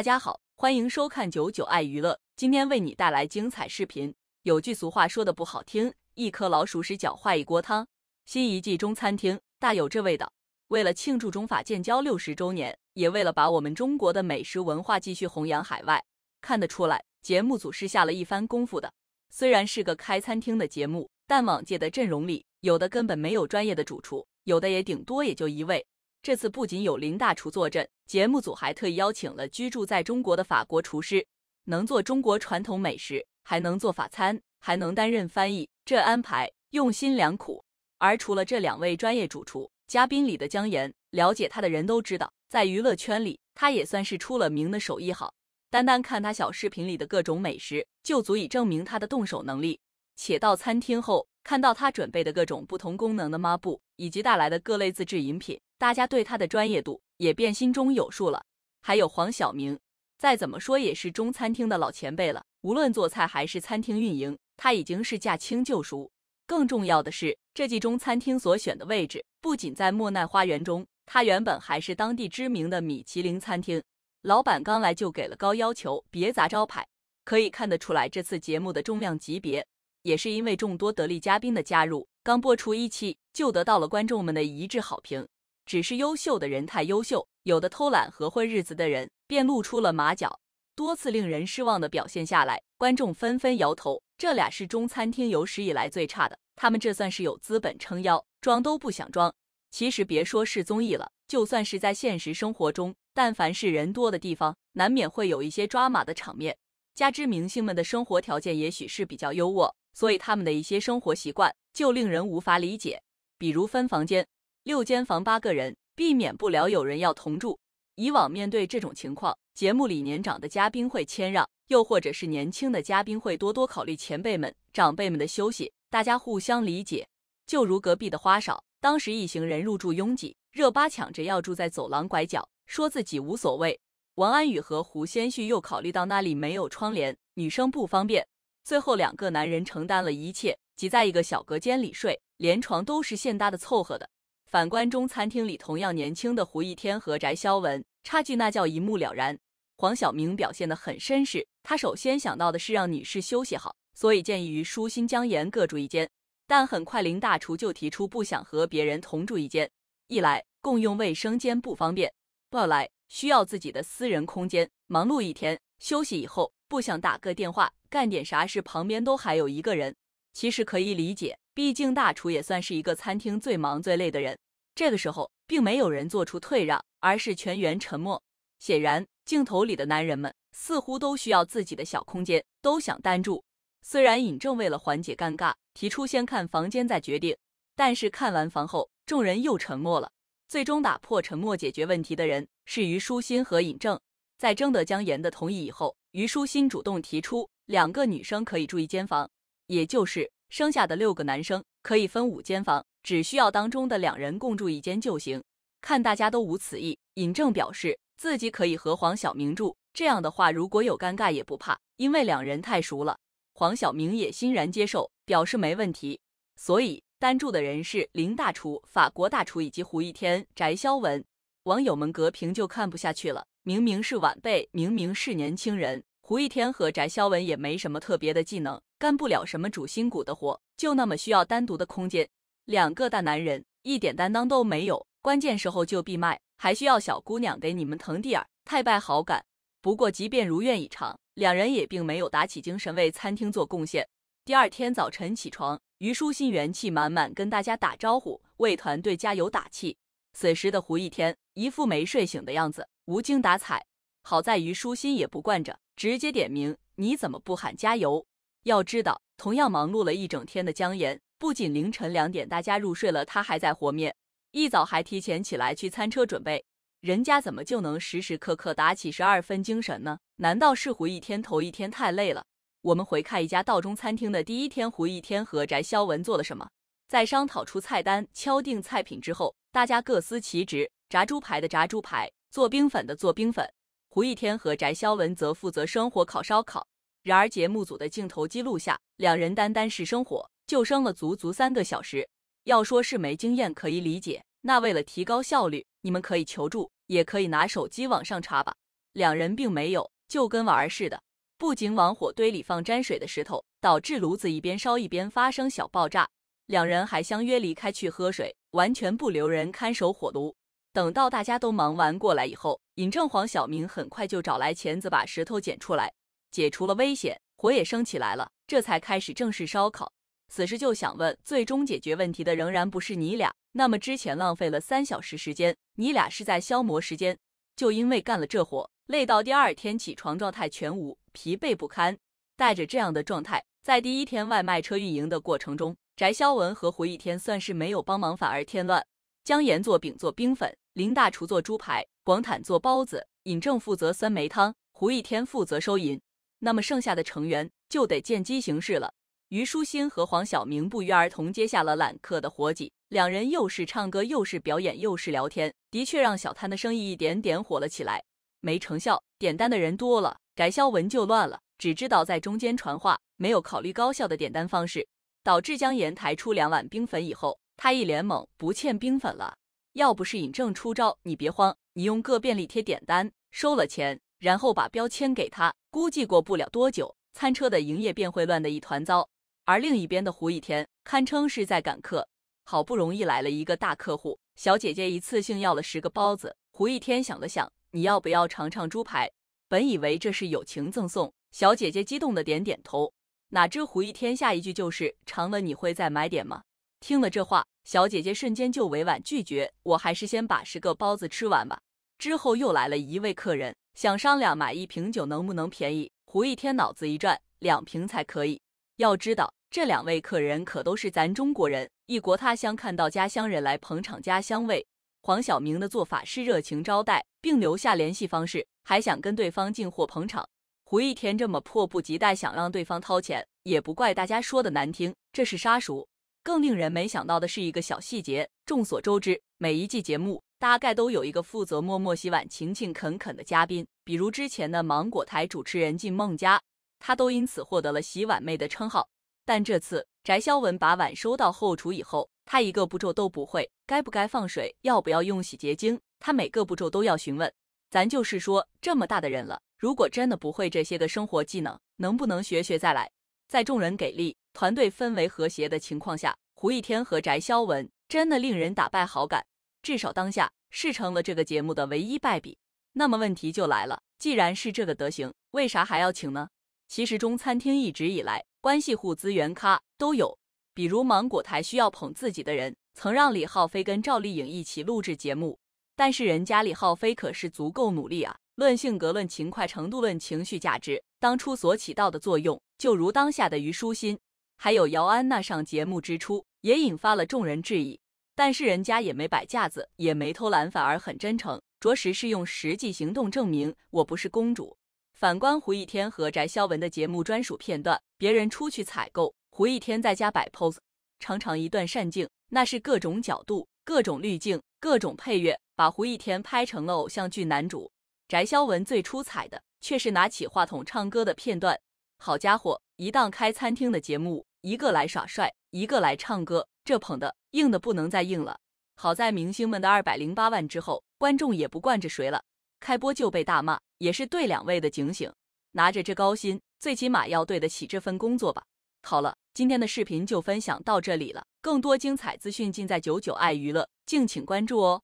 大家好，欢迎收看九九爱娱乐，今天为你带来精彩视频。有句俗话说的不好听，一颗老鼠屎搅坏一锅汤。新一季中餐厅大有这味道。为了庆祝中法建交六十周年，也为了把我们中国的美食文化继续弘扬海外，看得出来，节目组是下了一番功夫的。虽然是个开餐厅的节目，但往届的阵容里，有的根本没有专业的主厨，有的也顶多也就一位。这次不仅有林大厨坐镇，节目组还特意邀请了居住在中国的法国厨师，能做中国传统美食，还能做法餐，还能担任翻译，这安排用心良苦。而除了这两位专业主厨，嘉宾里的姜妍，了解他的人都知道，在娱乐圈里他也算是出了名的手艺好。单单看他小视频里的各种美食，就足以证明他的动手能力。且到餐厅后。看到他准备的各种不同功能的抹布，以及带来的各类自制饮品，大家对他的专业度也便心中有数了。还有黄晓明，再怎么说也是中餐厅的老前辈了，无论做菜还是餐厅运营，他已经是驾轻就熟。更重要的是，这季中餐厅所选的位置不仅在莫奈花园中，他原本还是当地知名的米其林餐厅。老板刚来就给了高要求，别砸招牌，可以看得出来这次节目的重量级别。也是因为众多得力嘉宾的加入，刚播出一期就得到了观众们的一致好评。只是优秀的人太优秀，有的偷懒和混日子的人便露出了马脚。多次令人失望的表现下来，观众纷纷摇头。这俩是中餐厅有史以来最差的，他们这算是有资本撑腰，装都不想装。其实别说是综艺了，就算是在现实生活中，但凡是人多的地方，难免会有一些抓马的场面。加之明星们的生活条件也许是比较优渥。所以他们的一些生活习惯就令人无法理解，比如分房间，六间房八个人，避免不了有人要同住。以往面对这种情况，节目里年长的嘉宾会谦让，又或者是年轻的嘉宾会多多考虑前辈们、长辈们的休息，大家互相理解。就如隔壁的花少，当时一行人入住拥挤，热巴抢着要住在走廊拐角，说自己无所谓。王安宇和胡先煦又考虑到那里没有窗帘，女生不方便。最后，两个男人承担了一切，挤在一个小隔间里睡，连床都是现搭的，凑合的。反观中餐厅里同样年轻的胡一天和翟潇闻，差距那叫一目了然。黄晓明表现得很绅士，他首先想到的是让女士休息好，所以建议于舒心、姜妍各住一间。但很快林大厨就提出不想和别人同住一间，一来共用卫生间不方便，二来需要自己的私人空间。忙碌一天，休息以后。不想打个电话，干点啥事旁边都还有一个人，其实可以理解，毕竟大厨也算是一个餐厅最忙最累的人。这个时候并没有人做出退让，而是全员沉默。显然，镜头里的男人们似乎都需要自己的小空间，都想单住。虽然尹正为了缓解尴尬，提出先看房间再决定，但是看完房后，众人又沉默了。最终打破沉默解决问题的人是于舒心和尹正，在征得江岩的同意以后。虞书欣主动提出，两个女生可以住一间房，也就是剩下的六个男生可以分五间房，只需要当中的两人共住一间就行。看大家都无此意，尹正表示自己可以和黄晓明住，这样的话如果有尴尬也不怕，因为两人太熟了。黄晓明也欣然接受，表示没问题。所以单住的人是林大厨、法国大厨以及胡一天、翟潇闻。网友们隔屏就看不下去了。明明是晚辈，明明是年轻人，胡一天和翟潇闻也没什么特别的技能，干不了什么主心骨的活，就那么需要单独的空间。两个大男人一点担当都没有，关键时候就闭麦，还需要小姑娘给你们腾地儿，太败好感。不过，即便如愿以偿，两人也并没有打起精神为餐厅做贡献。第二天早晨起床，虞书欣元气满满，跟大家打招呼，为团队加油打气。此时的胡一天一副没睡醒的样子。无精打采，好在于舒心也不惯着，直接点名，你怎么不喊加油？要知道，同样忙碌了一整天的江岩，不仅凌晨两点大家入睡了，他还在和面，一早还提前起来去餐车准备。人家怎么就能时时刻刻打起十二分精神呢？难道是胡一天头一天太累了？我们回看一家道中餐厅的第一天，胡一天和翟潇闻做了什么？在商讨出菜单、敲定菜品之后，大家各司其职，炸猪排的炸猪排。做冰粉的做冰粉，胡一天和翟潇闻则负责生火烤烧烤。然而节目组的镜头记录下，两人单单是生火就生了足足三个小时。要说是没经验可以理解，那为了提高效率，你们可以求助，也可以拿手机网上查吧。两人并没有，就跟玩儿似的，不仅往火堆里放沾水的石头，导致炉子一边烧一边发生小爆炸。两人还相约离开去喝水，完全不留人看守火炉。等到大家都忙完过来以后，尹正、黄晓明很快就找来钳子把石头剪出来，解除了危险，火也升起来了，这才开始正式烧烤。此时就想问，最终解决问题的仍然不是你俩，那么之前浪费了三小时时间，你俩是在消磨时间？就因为干了这活，累到第二天起床状态全无，疲惫不堪。带着这样的状态，在第一天外卖车运营的过程中，翟潇闻和胡一天算是没有帮忙，反而添乱。姜妍做饼，做冰粉；林大厨做猪排；广坦做包子；尹正负责酸梅汤；胡一天负责收银。那么剩下的成员就得见机行事了。虞书欣和黄晓明不约而同接下了揽客的活计，两人又是唱歌又是表演又是聊天，的确让小摊的生意一点点火了起来。没成效，点单的人多了，改潇文就乱了，只知道在中间传话，没有考虑高效的点单方式，导致姜岩抬出两碗冰粉以后。他一脸懵，不欠冰粉了。要不是尹正出招，你别慌，你用个便利贴点单，收了钱，然后把标签给他。估计过不了多久，餐车的营业便会乱的一团糟。而另一边的胡一天，堪称是在赶客。好不容易来了一个大客户，小姐姐一次性要了十个包子。胡一天想了想，你要不要尝尝猪排？本以为这是友情赠送，小姐姐激动的点点头。哪知胡一天下一句就是，尝了你会再买点吗？听了这话。小姐姐瞬间就委婉拒绝，我还是先把十个包子吃完吧。之后又来了一位客人，想商量买一瓶酒能不能便宜。胡一天脑子一转，两瓶才可以。要知道，这两位客人可都是咱中国人，异国他乡看到家乡人来捧场，家乡味。黄晓明的做法是热情招待，并留下联系方式，还想跟对方进货捧场。胡一天这么迫不及待想让对方掏钱，也不怪大家说的难听，这是杀熟。更令人没想到的是一个小细节。众所周知，每一季节目大概都有一个负责默默洗碗、勤勤恳恳的嘉宾，比如之前的芒果台主持人靳梦佳，他都因此获得了“洗碗妹”的称号。但这次翟潇闻把碗收到后厨以后，他一个步骤都不会，该不该放水，要不要用洗洁精，他每个步骤都要询问。咱就是说，这么大的人了，如果真的不会这些的生活技能，能不能学学再来？在众人给力、团队氛围和谐的情况下，胡一天和翟潇闻真的令人打败好感。至少当下，是成了这个节目的唯一败笔。那么问题就来了：既然是这个德行，为啥还要请呢？其实中餐厅一直以来关系户、资源咖都有，比如芒果台需要捧自己的人，曾让李浩飞跟赵丽颖一起录制节目。但是人家李浩飞可是足够努力啊，论性格、论勤快程度、论情绪价值，当初所起到的作用。就如当下的虞书欣，还有姚安娜上节目之初，也引发了众人质疑。但是人家也没摆架子，也没偷懒，反而很真诚，着实是用实际行动证明我不是公主。反观胡一天和翟潇闻的节目专属片段，别人出去采购，胡一天在家摆 pose，常常一段善镜，那是各种角度、各种滤镜、各种配乐，把胡一天拍成了偶像剧男主。翟潇闻最出彩的，却是拿起话筒唱歌的片段。好家伙，一档开餐厅的节目，一个来耍帅，一个来唱歌，这捧的硬的不能再硬了。好在明星们的二百零八万之后，观众也不惯着谁了，开播就被大骂，也是对两位的警醒。拿着这高薪，最起码要对得起这份工作吧。好了，今天的视频就分享到这里了，更多精彩资讯尽在九九爱娱乐，敬请关注哦。